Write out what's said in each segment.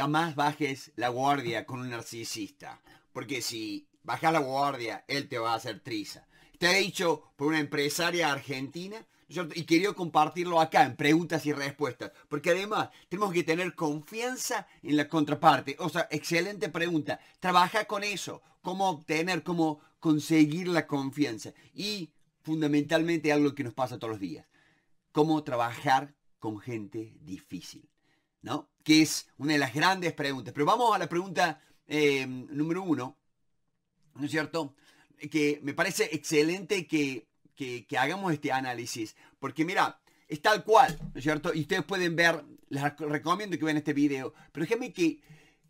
jamás bajes la guardia con un narcisista, porque si bajas la guardia, él te va a hacer triza. he dicho por una empresaria argentina y quería compartirlo acá en preguntas y respuestas, porque además tenemos que tener confianza en la contraparte. O sea, excelente pregunta. Trabaja con eso, cómo obtener, cómo conseguir la confianza. Y fundamentalmente algo que nos pasa todos los días, cómo trabajar con gente difícil. ¿no? Que es una de las grandes preguntas. Pero vamos a la pregunta eh, número uno, ¿no es cierto? Que me parece excelente que, hagamos este análisis, porque mira, es tal cual, ¿no es cierto? Y ustedes pueden ver, les recomiendo que vean este video, pero déjenme que,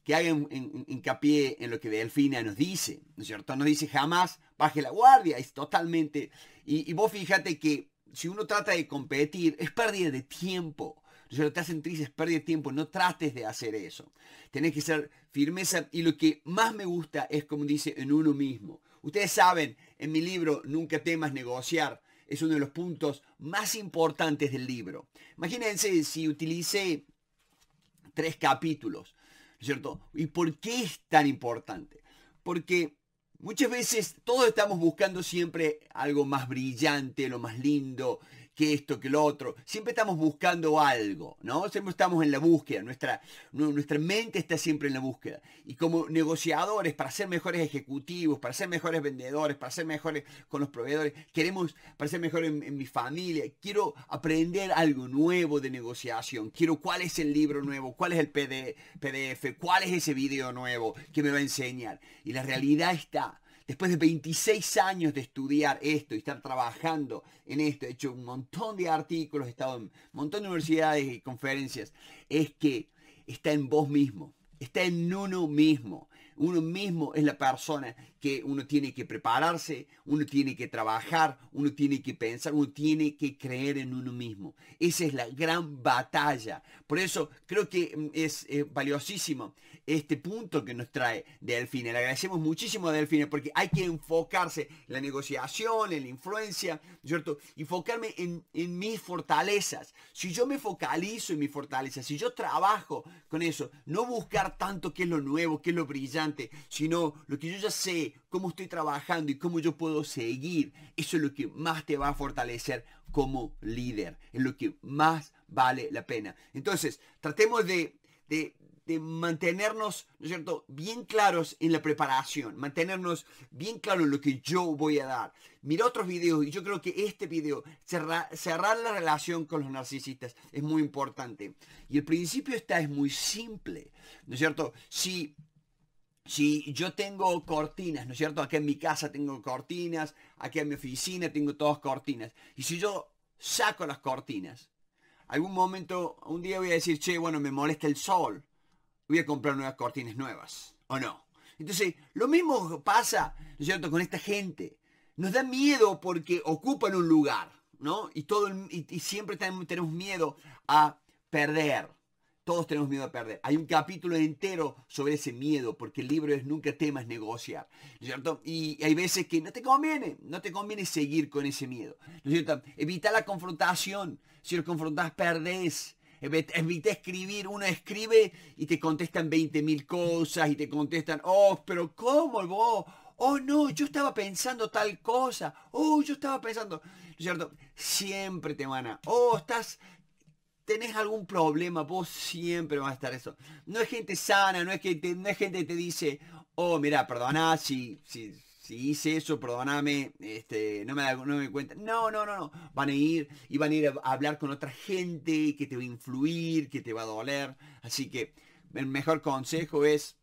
que hagan hincapié en lo que Delfina nos dice, ¿no es cierto? Nos dice jamás baje la guardia, es totalmente... Y, y vos fíjate que si uno trata de competir, es pérdida de tiempo lo te hacen tristes, perdes tiempo, no trates de hacer eso. Tenés que ser firmeza y lo que más me gusta es como dice en uno mismo. Ustedes saben, en mi libro Nunca temas negociar, es uno de los puntos más importantes del libro. Imagínense si utilicé tres capítulos, cierto? ¿Y por qué es tan importante? Porque muchas veces todos estamos buscando siempre algo más brillante, lo más lindo, que esto, que lo otro. Siempre estamos buscando algo, ¿no? Siempre estamos en la búsqueda, nuestra, nuestra mente está siempre en la búsqueda. Y como negociadores, para ser mejores ejecutivos, para ser mejores vendedores, para ser mejores con los proveedores, queremos, para ser mejor en, en mi familia, quiero aprender algo nuevo de negociación, quiero cuál es el libro nuevo, cuál es el PDF, cuál es ese video nuevo que me va a enseñar. Y la realidad está después de 26 años de estudiar esto y estar trabajando en esto, he hecho un montón de artículos, he estado en un montón de universidades y conferencias, es que está en vos mismo, está en uno mismo. Uno mismo es la persona que uno tiene que prepararse, uno tiene que trabajar, uno tiene que pensar, uno tiene que creer en uno mismo. Esa es la gran batalla. Por eso creo que mm, es eh, valiosísimo este punto que nos trae Delfine. Le agradecemos muchísimo a Delfine porque hay que enfocarse en la negociación, en la influencia, ¿cierto? Enfocarme en, en mis fortalezas. Si yo me focalizo en mis fortalezas, si yo trabajo con eso, no buscar tanto qué es lo nuevo, qué es lo brillante, sino lo que yo ya sé, cómo estoy trabajando y cómo yo puedo seguir. Eso es lo que más te va a fortalecer como líder, es lo que más vale la pena. Entonces, tratemos de, de, mantenernos, cierto?, bien claros en la preparación, mantenernos bien claros en lo que yo voy a dar. Mira otros videos y yo creo que este video, cerrar, cerrar la relación con los narcisistas, es muy importante. Y el principio está, es muy simple, ¿no es cierto? Si si yo tengo cortinas, ¿no es cierto? Aquí en mi casa tengo cortinas, aquí en mi oficina tengo todas cortinas. Y si yo saco las cortinas, algún momento, un día voy a decir, che, bueno, me molesta el sol, voy a comprar nuevas cortinas nuevas, ¿o no? Entonces, lo mismo pasa, ¿no es cierto?, con esta gente. Nos da miedo porque ocupan un lugar, ¿no? Y, todo, y, y siempre tenemos miedo a perder. Todos tenemos miedo a perder. Hay un capítulo entero sobre ese miedo, porque el libro es nunca temas negociar, ¿no es cierto? Y hay veces que no te conviene, no te conviene seguir con ese miedo, ¿no es cierto? Evita la confrontación, si lo confrontas perdés. Evita escribir, uno escribe y te contestan 20.000 cosas y te contestan, oh, pero ¿cómo vos? oh no, yo estaba pensando tal cosa, oh, yo estaba pensando, ¿no es cierto? Siempre te van a, oh, estás, tenés algún problema, vos siempre vas a estar eso. No es gente sana, no es, que no es gente que te dice, oh, mira, perdoná si, si, si hice eso, perdoname este, no me, da, no me cuenta. No, no, no, no. Van a ir y van a ir a hablar con otra gente que te va a influir, que te va a doler. Así que el mejor consejo es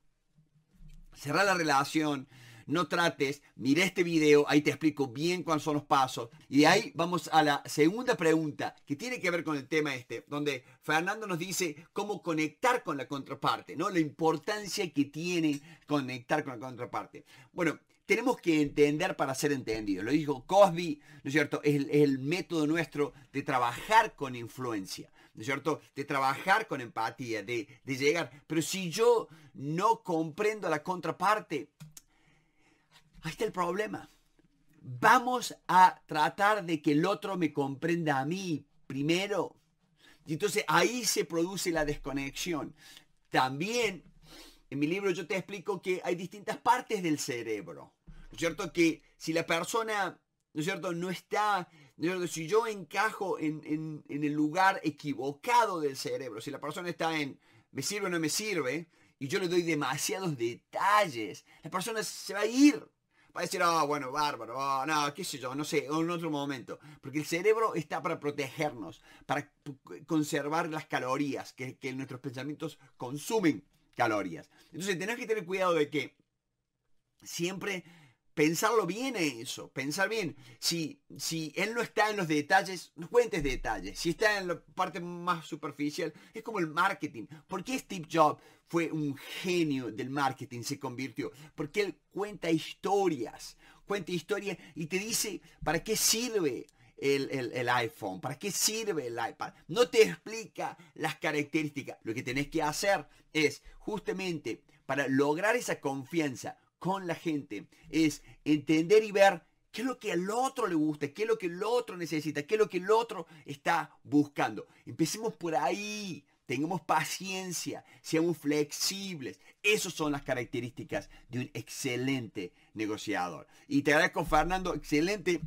cerrar la relación, no trates, mira este video, ahí te explico bien cuáles son los pasos. Y ahí vamos a la segunda pregunta que tiene que ver con el tema este, donde Fernando nos dice cómo conectar con la contraparte, ¿no? La importancia que tiene conectar con la contraparte. Bueno, tenemos que entender para ser entendidos. Lo dijo Cosby, ¿no es cierto? Es el, método nuestro de trabajar con influencia, ¿no es cierto? De trabajar con empatía, de, de llegar. Pero si yo no comprendo la contraparte, Ahí está el problema. Vamos a tratar de que el otro me comprenda a mí primero. Y entonces ahí se produce la desconexión. También en mi libro yo te explico que hay distintas partes del cerebro. ¿No es cierto? Que si la persona, ¿no es cierto?, no está, ¿no es cierto? Si yo encajo en, en el lugar equivocado del cerebro, si la persona está en me sirve o no me sirve, y yo le doy demasiados detalles, la persona se va a ir. Va a decir, ah, bueno, bárbaro, ah, no, qué sé yo, no sé, en otro momento. Porque el cerebro está para protegernos, para conservar las calorías que, que nuestros pensamientos consumen calorías. Entonces tenemos que tener cuidado de que siempre pensarlo bien eso, pensar bien. Si, si él no está en los detalles, no cuentes detalles. Si está en la parte más superficial, es como el marketing. ¿Por qué Steve Jobs fue un genio del marketing, se convirtió? Porque él cuenta historias, cuenta historias y te dice para qué sirve. El, el iPhone, para qué sirve el iPad. No te explica las características. Lo que tenés que hacer es justamente para lograr esa confianza, con la gente, es entender y ver qué es lo que al otro le gusta, qué es lo que el otro necesita, qué es lo que el otro está buscando. Empecemos por ahí. Tengamos paciencia, seamos flexibles. Esas son las características de un excelente negociador. Y te agradezco, Fernando, excelente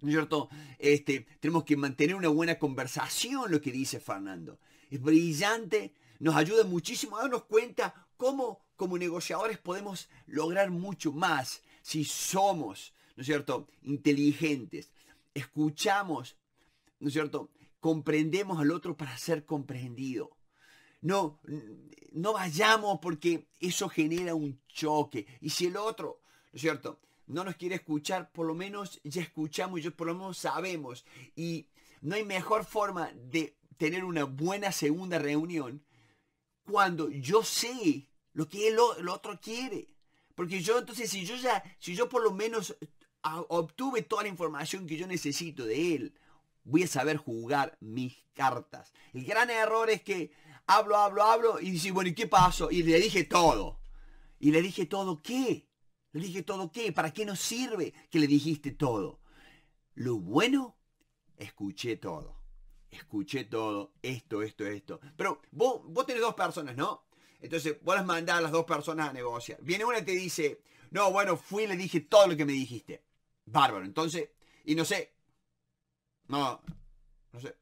¿no cierto? Este, tenemos que mantener una buena conversación, lo que dice Fernando. Es brillante, nos ayuda muchísimo a darnos cuenta cómo como negociadores podemos lograr mucho más si somos, ¿no es cierto?, inteligentes, escuchamos, ¿no es cierto?, comprendemos al otro para ser comprendido. No, no vayamos porque eso genera un choque. Y si el otro, ¿no es cierto?, no nos quiere escuchar, por lo menos ya escuchamos, yo por lo menos sabemos. Y no hay mejor forma de tener una buena segunda reunión cuando yo sé lo que el, otro quiere. Porque yo entonces, si yo ya, si yo por lo menos ah, obtuve toda la información que yo necesito de él, voy a saber jugar mis cartas. El gran error es que hablo, hablo, hablo y dice, bueno, ¿y qué pasó? Y le dije todo. Y le dije todo qué. Le dije todo qué. ¿Para qué nos sirve que le dijiste todo? Lo bueno, escuché todo. Escuché todo, esto, esto, esto. Pero vos tenés dos personas, ¿no? Entonces vos las mandás a las dos personas a negociar. Viene una y te dice, no, bueno, fui y le dije todo lo que me dijiste. Bárbaro. Entonces, y no sé. No, no sé.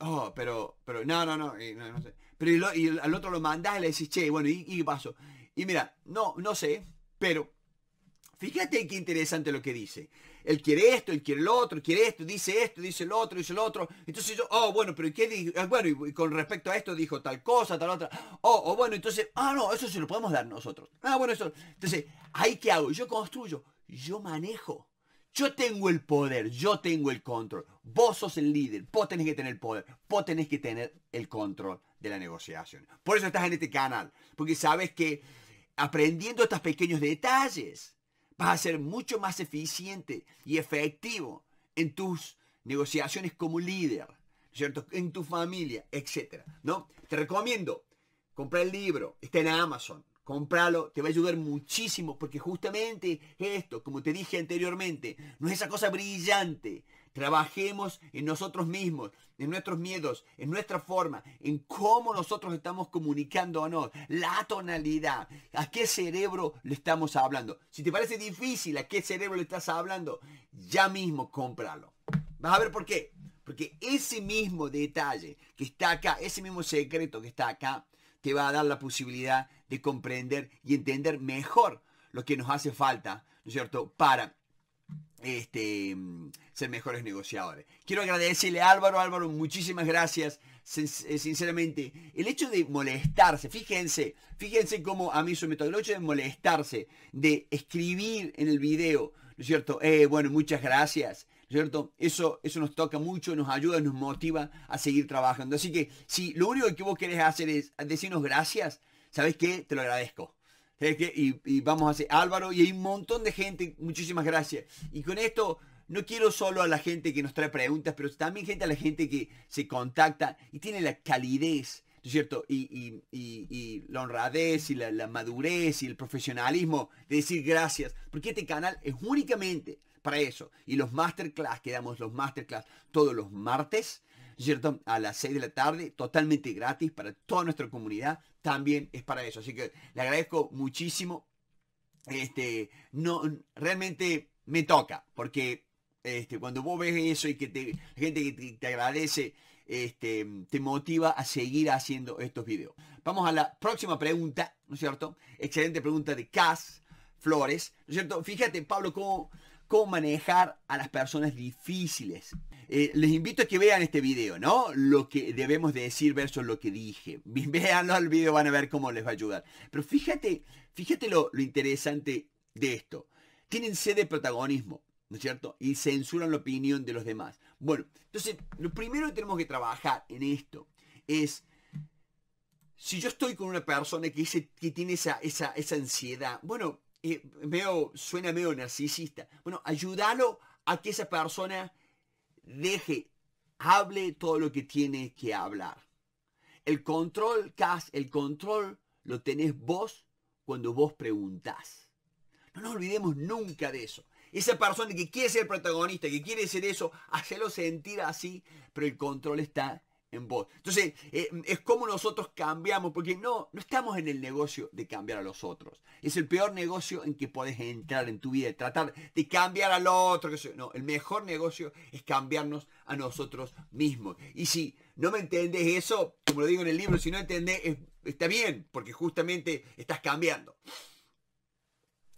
Oh, pero, pero, no, no, no, no, sé. Pero al otro lo mandás y le decís, che, bueno, ¿y, ¿y pasó? Y mira, no, no sé, pero fíjate qué interesante lo que dice él quiere esto, él quiere el otro, quiere esto, dice esto, dice el otro, dice el otro. Entonces yo, oh, bueno, pero ¿qué dijo? Ah, bueno, y con respecto a esto dijo tal cosa, tal otra. Oh, oh, bueno, entonces, ah, no, eso se lo podemos dar nosotros. Ah, bueno, eso. Entonces, ¿ahí qué hago? Yo construyo, yo manejo. Yo tengo el poder, yo tengo el control. Vos sos el líder, vos tenés que tener el poder, vos tenés que tener el control de la negociación. Por eso estás en este canal, porque sabes que aprendiendo estos pequeños detalles, vas a ser mucho más eficiente y efectivo en tus negociaciones como líder, ¿cierto? En tu familia, etc. ¿no? Te recomiendo, comprar el libro, está en Amazon, compralo, te va a ayudar muchísimo, porque justamente esto, como te dije anteriormente, no es esa cosa brillante, Trabajemos en nosotros mismos, en nuestros miedos, en nuestra forma, en cómo nosotros estamos comunicando comunicándonos, la tonalidad, a qué cerebro le estamos hablando. Si te parece difícil a qué cerebro le estás hablando, ya mismo cómpralo. Vas a ver por qué. Porque ese mismo detalle que está acá, ese mismo secreto que está acá, te va a dar la posibilidad de comprender y entender mejor lo que nos hace falta, ¿no es cierto?, para este, ser mejores negociadores. Quiero agradecerle Álvaro, Álvaro, muchísimas gracias. Eh, sinceramente, el hecho de molestarse, fíjense, fíjense cómo a mí su método, el hecho de molestarse, de escribir en el video, ¿no es cierto? Eh, bueno, muchas gracias. ¿cierto? Eso, eso nos toca mucho, nos ayuda, nos motiva a seguir trabajando. Así que si lo único que vos querés hacer es decirnos gracias, ¿sabes qué? Te lo agradezco y, vamos a hacer Álvaro y hay un montón de gente. Muchísimas gracias. Y con esto no quiero solo a la gente que nos trae preguntas, pero también gente a la gente que se contacta y tiene la calidez, ¿no es cierto? Y, la honradez y la, madurez y el profesionalismo de decir gracias, porque este canal es únicamente para eso. Y los masterclass que damos, los masterclass todos los martes, ¿cierto? A las 6 de la tarde, totalmente gratis para toda nuestra comunidad también es para eso. Así que le agradezco muchísimo. Este, no, realmente me toca, porque este, cuando vos ves eso y que te, la gente que te, agradece, este, te motiva a seguir haciendo estos videos. Vamos a la próxima pregunta, ¿no es cierto? Excelente pregunta de Cas Flores, ¿no es cierto? Fíjate, Pablo, cómo cómo manejar a las personas difíciles. Eh, les invito a que vean este video, ¿no? Lo que debemos decir versus lo que dije. Veanlo al video, van a ver cómo les va a ayudar. Pero fíjate, fíjate lo, interesante de esto. Tienen sed de protagonismo, ¿no es cierto? Y censuran la opinión de los demás. Bueno, entonces, lo primero que tenemos que trabajar en esto es si yo estoy con una persona que, que tiene esa, esa, ansiedad, bueno, eh, suena medio narcisista. Bueno, ayúdalo a que esa persona deje, hable todo lo que tiene que hablar. El control, el control lo tenés vos cuando vos preguntás. No nos olvidemos nunca de eso. Esa persona que quiere ser protagonista, que quiere ser eso, hacelo sentir así, pero el control está en vos. Entonces, eh, es como nosotros cambiamos, porque no, no estamos en el negocio de cambiar a los otros. Es el peor negocio en que puedes entrar en tu vida, tratar de cambiar al otro. Que No, el mejor negocio es cambiarnos a nosotros mismos. Y si no me entendés eso, como lo digo en el libro, si no entendés, está bien, porque justamente estás cambiando.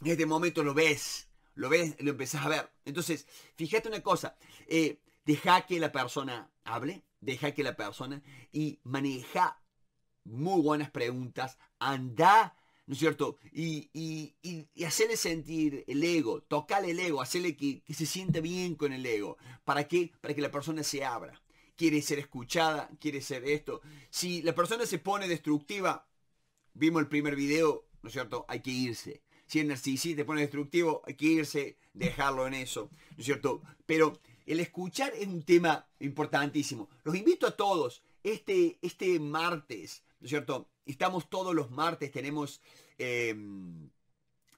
En este momento lo ves, lo ves, lo empezás a ver. Entonces, fíjate una cosa, eh, deja que la persona hable deja que la persona y maneja muy buenas preguntas, anda, ¿no es cierto? Y, hacerle sentir el ego, tocarle el ego, hacerle que, se sienta bien con el ego. ¿Para qué? Para que la persona se abra. Quiere ser escuchada, quiere ser esto. Si la persona se pone destructiva, vimos el primer video, ¿no es cierto? Hay que irse. Si el narcisista te pone destructivo, hay que irse, dejarlo en eso, ¿no es cierto? Pero el escuchar es un tema importantísimo. Los invito a todos. Este, este martes, ¿no es cierto? Estamos todos los martes, tenemos, em,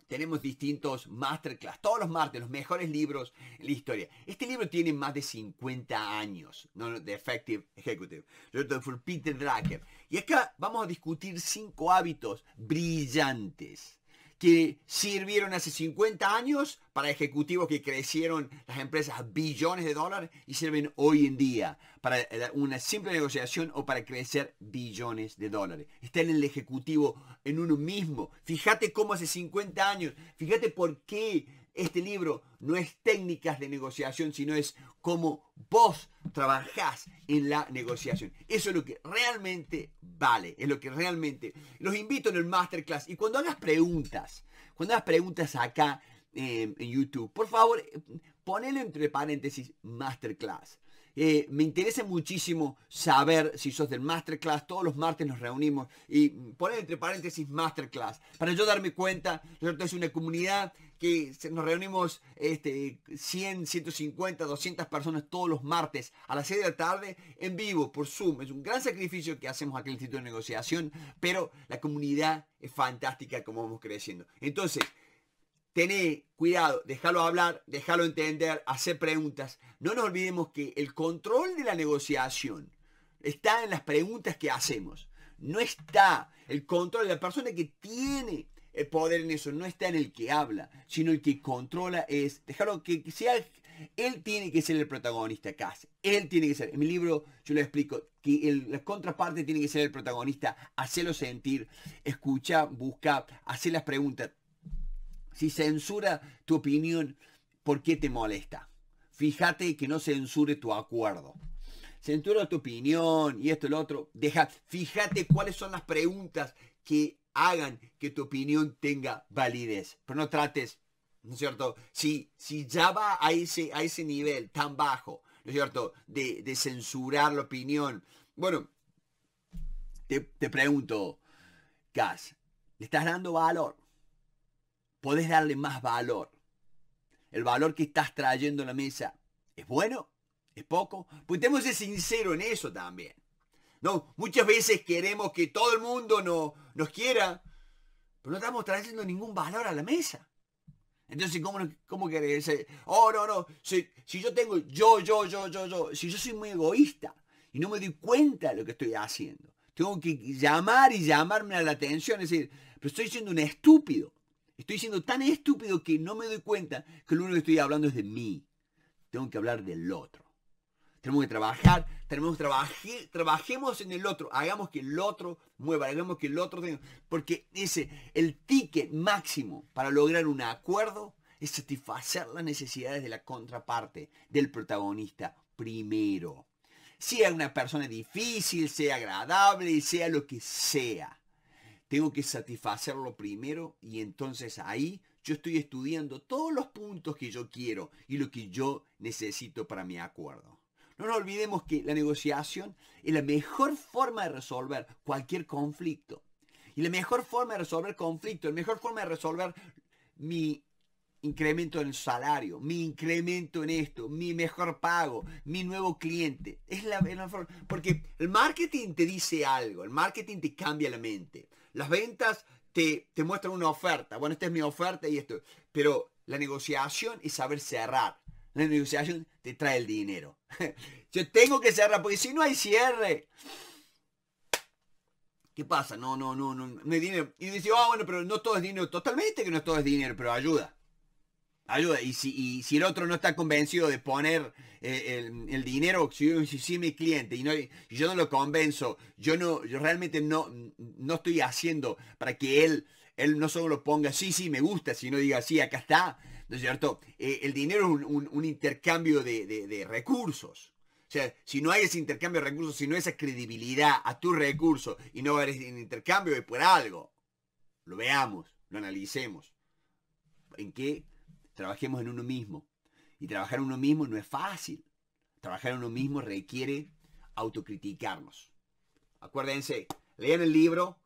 tenemos distintos masterclass, todos los martes, los mejores libros en la historia. Este libro tiene más de 50 años, de Effective Executive, de Peter Y acá vamos a discutir cinco hábitos brillantes que sirvieron hace 50 años para ejecutivos que crecieron las empresas a billones de dólares y sirven hoy en día para eh, una simple negociación o para crecer billones de dólares. Está en el ejecutivo, en uno mismo. Fíjate cómo hace 50 años, fíjate por qué este libro no es técnicas de negociación, sino es cómo vos trabajás en la negociación. Eso es lo que realmente vale, es lo que realmente... Los invito en el masterclass y cuando hagas preguntas, cuando hagas preguntas acá eh, en YouTube, por favor, eh, ponelo entre paréntesis masterclass. Eh, me interesa muchísimo saber si sos del masterclass. Todos los martes nos reunimos y mm, poner entre paréntesis masterclass para yo darme cuenta. es una comunidad que nos reunimos este, 100, 150, 200 personas todos los martes a las 6 de la tarde en vivo por Zoom. Es un gran sacrificio que hacemos aquí en el Instituto de Negociación, pero la comunidad es fantástica como vamos creciendo. Entonces, tené cuidado, déjalo hablar, déjalo entender, hacer preguntas. No nos olvidemos que el control de la negociación está en las preguntas que hacemos. No está el control de la persona que tiene el poder en eso no está en el que habla, sino el que controla es, dejarlo que sea, él tiene que ser el protagonista casi, él tiene que ser, en mi libro yo lo explico, que la contraparte tiene que ser el protagonista, hacerlo sentir, escucha, buscar... hacer las preguntas. Si censura tu opinión, ¿por qué te molesta? Fíjate que no censure tu acuerdo. Censura tu opinión y esto y lo otro. Deja, fíjate cuáles son las preguntas que hagan que tu opinión tenga validez. Pero no trates, ¿no es cierto? Si, si ya va a ese, ese nivel tan bajo, ¿no es cierto? De, censurar la opinión. Bueno, te, pregunto, Gas, ¿le estás dando valor? ¿Podés darle más valor? ¿El valor que estás trayendo a la mesa es bueno? ¿Es poco? Pues sincero en eso también. No, muchas veces queremos que todo el mundo nos quiera, pero no estamos trayendo ningún valor a la mesa. Entonces, ¿cómo, cómo decir Oh, no, no. Si, si yo tengo yo, yo, yo, yo, yo. Si yo soy muy egoísta y no me doy cuenta de lo que estoy haciendo. Tengo que llamar y llamarme a la atención. Es decir, pero estoy siendo un estúpido. Estoy siendo tan estúpido que no me doy cuenta que lo único que estoy hablando es de mí. Tengo que hablar del otro. Tenemos que trabajar, tenemos que trabajar, trabajemos en el otro, hagamos que el otro mueva, hagamos que el otro tenga. Porque dice, el ticket máximo para lograr un acuerdo es satisfacer las necesidades de la contraparte, del protagonista, primero. Sea una persona difícil, sea agradable, sea lo que sea. Tengo que satisfacerlo primero y entonces ahí yo estoy estudiando todos los puntos que yo quiero y lo que yo necesito para mi acuerdo. No nos olvidemos que la negociación es la mejor forma de resolver cualquier conflicto. Y la mejor forma de resolver conflicto, la mejor forma de resolver mi incremento en el salario, mi incremento en esto, mi mejor pago, mi nuevo cliente. Es la, porque el marketing te dice algo, el marketing te cambia la mente. Las ventas te, te muestran una oferta, bueno, esta es mi oferta y esto, pero la negociación es saber cerrar, negociación te trae el dinero. Yo tengo que cerrar, porque si no hay cierre, ¿qué pasa? No, no, no, no, me hay dinero. Y dice, ah, bueno, pero no todo es dinero. Totalmente que no todo es dinero, pero ayuda. Ayuda. Y si, y si el otro no está convencido de poner eh, el, el, dinero, si, si, mi cliente y, no, yo no lo convenzo, yo no, yo realmente no, no estoy haciendo para que él, él no solo lo ponga, sí, sí, me gusta, sino diga, sí, acá está ¿no es cierto? Eh, el dinero es un, intercambio de, recursos. O sea, si no hay ese intercambio de recursos, si no hay esa credibilidad a tus recursos y no hay intercambio, es por algo. Lo veamos, lo analicemos. ¿En qué? Trabajemos en uno mismo. Y trabajar en uno mismo no es fácil. Trabajar en uno mismo requiere autocriticarnos. Acuérdense, lean el libro,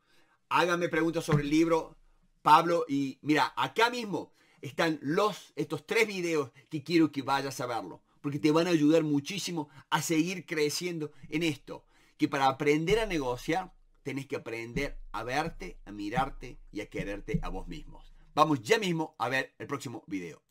háganme preguntas sobre el libro, Pablo, y mira, acá mismo, están los, estos tres videos que quiero que vayas a verlo, porque te van a ayudar muchísimo a seguir creciendo en esto, que para aprender a negociar tenés que aprender a verte, a mirarte y a quererte a vos mismos. Vamos ya mismo a ver el próximo video.